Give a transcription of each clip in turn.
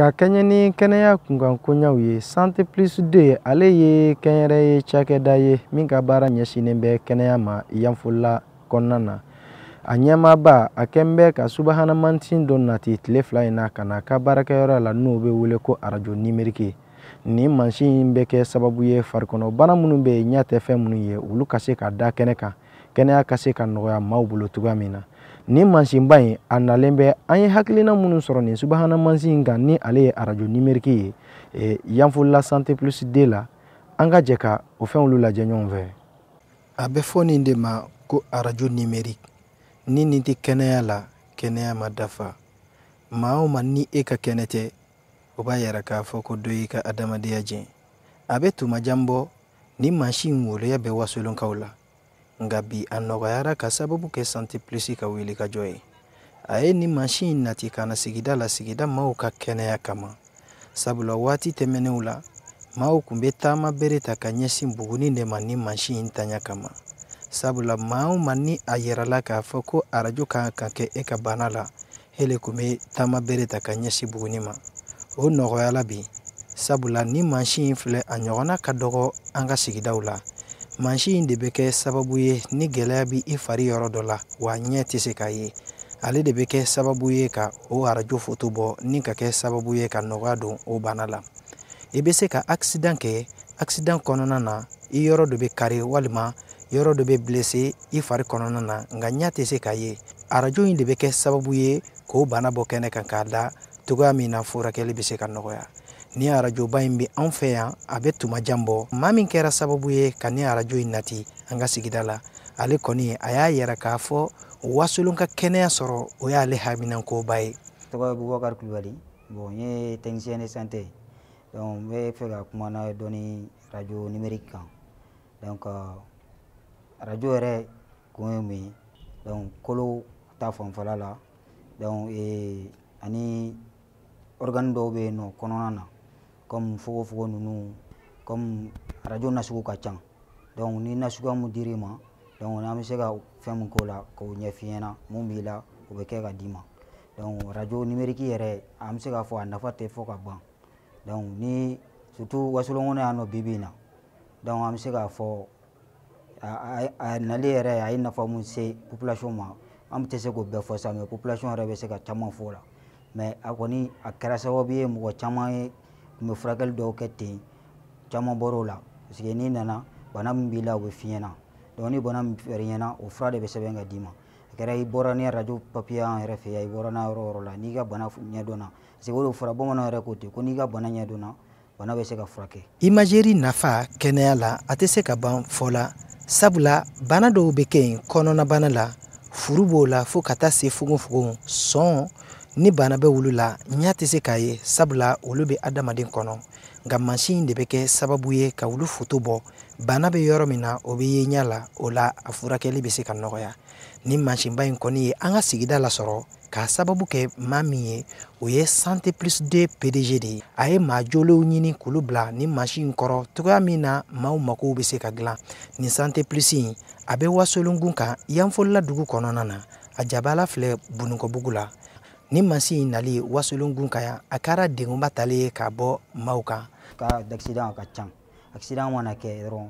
ka kɛɲɛ ni kɛnɛya kunkankoɲɛw ye sante plus de ale ye kɛnyɛrɛye cakɛda ye min ka baara ɲɛsinnen bɛ kɛnɛya ma yanfola kɔnɔna na a ɲɛmaaba a kɛn bɛ ka subahanamansin dɔ nati tile fila in na ka na ka baarakɛyɔrɔ la n'o be wele ko arajo nimerike nin mansin in bɛ kɛ sababu ye farikɔnɔbana minnu bɛ yen ɲɛ tɛ fɛn minnu ye olu ka se ka da kɛnɛ kan kɛnɛya ka se ka nɔgɔya maaw bolo cogoya min na ni mansinba in a nalen bɛ an ye hakilina minnu sɔrɔ nin subahana mansin kan ni ale ye arajo nimeriki ye yanfola yanfolila sante plus de la an ka jɛ ka o fɛnw lajɛ ɲɔgɔn fɛ a bɛ fɔ nin de ma ko arajo nimeriki ni nin tɛ kɛnɛya la kɛnɛya ma dafa maa o ma ni e ka kɛnɛ tɛ o b'a yira k'a fɔ ko dɔ y'i ka adamadenya jɛn a bɛ tumajan bɔ nin mansin woloya bɛ wasolonkaw la nka bi a nɔgɔyara ka sababu kɛ santé plus ka wuli ka jɔ ye a ye ni mansi nati kana sigida la sigida maw ka kɛnɛya kama sabula waati tɛmɛnenw la maw kun be taama bere ta ka ɲɛsin buguni de ma ni mansi in kama sabula maw ma ni a yirala k'a fɔ ko arajo kan ka kɛ e ka bana la ele kun be taama bere ta ka ɲɛsin buguni ma o nɔgɔyala bi sabula ni masi filɛ a ɲɔgɔnna ka dɔgɔ an ka sigidaw la mansin in de bɛ kɛ sababu ye ni gɛlɛya bi i fari yɔrɔ dɔ la wa ɲɛ tɛ se k'a ye ale de bɛ kɛ sababu ye ka o arajo foto bɔ ni ka kɛ sababu ye ka nɔgɔya don o bana la i bɛ se ka akisidan kɛ akisidan kɔnɔna na i yɔrɔ dɔ bɛ kari walima yɔrɔ dɔ bɛ bilese i fari kɔnɔna na nka ɲɛ tɛ se k'a ye arajo in de bɛ kɛ sababu ye k'o bana bɔ kɛnɛ kan k'a da togoya min na furakɛli bɛ se ka nɔgɔya ni arajoba in be an fɛ yan a bɛ tuma jan bɔ ma min kɛra sababu ye ka ni arajo in nati an ka sigida la ale kɔni a y'a yɛrɛ k'a fɔ wasolon ka kɛnɛya sɔrɔ o y'ale ba ye tɔgɔ bubakar kulubali bon n ye technicien de santé donc n bɛ fɛ ka kuma na dɔni radio numérique kan donc euh, radio yɛrɛ kun ye mun ye donc kolo ta fanfɛla la donc ee, ani organe dɔw bɛ yen nɔ kɔnɔna na comme fogofogo nunu comme radio nasugu ka can donc ni nasuguya mu diri ma donc n'an be se ka fɛn min k'o la k'o ɲɛfiɲɛna mun b'i la o be kɛ ka di ma donc radio numériki yɛrɛ an be se k'a fɔ a nafa tɛ fɔ ka ban donc ni surtout wasolongɔnɔ yan nɔ bibi na donc an be se k'a fɔ a nali yɛrɛ a ye nafa mun se population ma an tɛ se k'o bɛɛ fɔ sa mais population yɛrɛ bɛ se ka caman fɔ o la mais a kɔni a kɛra sababu ye mɔgɔ caman ye tun bɛ furakɛli dɔw kɛ ten caman bɔr'o la parce que n'i nana bana min b'i la o bɛ f'i ɲɛna donc ni bana min fɛrɛ ɲɛna o fura de bɛ sɛbɛn ka d'i ma a kɛra i bɔra ni arajo papiye an yɛrɛ fɛ yan i bɔra n'a yɔrɔ yɔrɔ la n'i ka bana ɲɛdɔnna parce que o de fɔra bamananw yɛrɛ ko ten ko n'i ka bana ɲɛdɔnna bana bɛ se ka furakɛ. imazeri nafa kɛnɛya la a tɛ se ka ban fɔ la sabula bana dɔw bɛ kɛ yen kɔnɔnabana la furu b'o la fo ka taa se fogofogo sɔn ni bana bɛ wulu la ɲa tɛ se k'a ye sabula olu bɛ adamaden kɔnɔ nka mansin de bɛ kɛ sababu ye ka wulu foto bɔ bana bɛ yɔrɔ min na o bɛ ye ɲa la o la a furakɛli bɛ se ka nɔgɔya ni mansinba in kɔni ye an ka sigida lasɔrɔ k'a sababu kɛ maa min ye o ye sante plus de pdg de ye a ye maa jolenw ɲini k'olu bila ni mansin kɔrɔ cogoya min na maaw magow bɛ se ka dilan nin sante plus in a bɛ wasolongun kan yanfolila dugu kɔnɔna na a jabala filɛ bununkɔbugu la ni mansi nali wasolon gun ka a kɛra degunba tali ye ka bɔ maw kan ka d'accident ka can accident mana kɛ dɔrɔn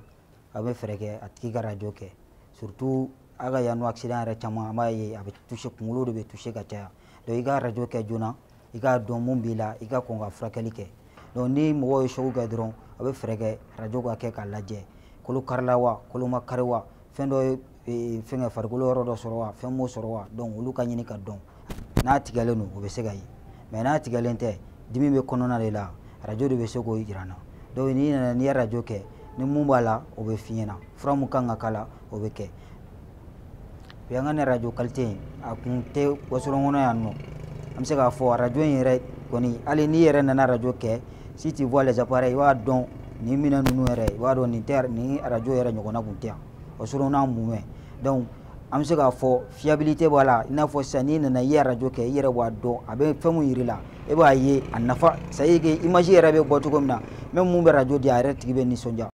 a bɛ fɛɛrɛ kɛ a tigi ka radio kɛ surtout a ka yan no accident yɛrɛ caman an b'a ye a bɛ touche kunkolo de bɛ touche ka caya donc i ka radio kɛ joona i k'a dɔn mun b'i la i ka kɔn ka furakɛli kɛ donc ni mɔgɔ ye choc kɛ dɔrɔn a bɛ fɛɛrɛ kɛ radio ka kɛ k'a lajɛ kolo karila wa kolo ma kari wa fɛn dɔ e, ye fɛnkɛ farikolo yɔrɔ dɔ sɔrɔ wa fɛn m'o sɔrɔ wa donc olu ka ɲini ka dɔn n'a tigɛlen don o bɛ se ka ye mɛ n'a tigɛlen tɛ dimi bɛ kɔnɔna de la arajo de bɛ se k'o jira n na dɔw n'i nana n'i ye arajo kɛ ni mun b'a la o bɛ f'i ɲɛna fura mun kan ka k'a la o bɛ kɛ bi an ka nin arajo kalite in a kun tɛ wasolon kɔnɔ yan nɔ an bɛ se k'a fɔ arajo in yɛrɛ kɔni hali n'i yɛrɛ nana arajo kɛ si t'i bɔ les appareils i b'a dɔn nin minɛn ninnu yɛrɛ i b'a dɔn nin tɛ nin arajo yɛrɛ ɲɔgɔnna kun tɛ yan wasolon n'a mun mɛn donc an bɛ se k'a fɔ fiyabilite b'a la i n'a fɔ sisan n'i nana i ye arajo kɛ i yɛrɛ b'a dɔn a bɛ fɛn mun yiri la e b'a ye a nafa c'est à dire que image yɛrɛ bɛ bɔ cogo min na même mun bɛ arajo di a yɛrɛ tigi bɛ nisɔndiya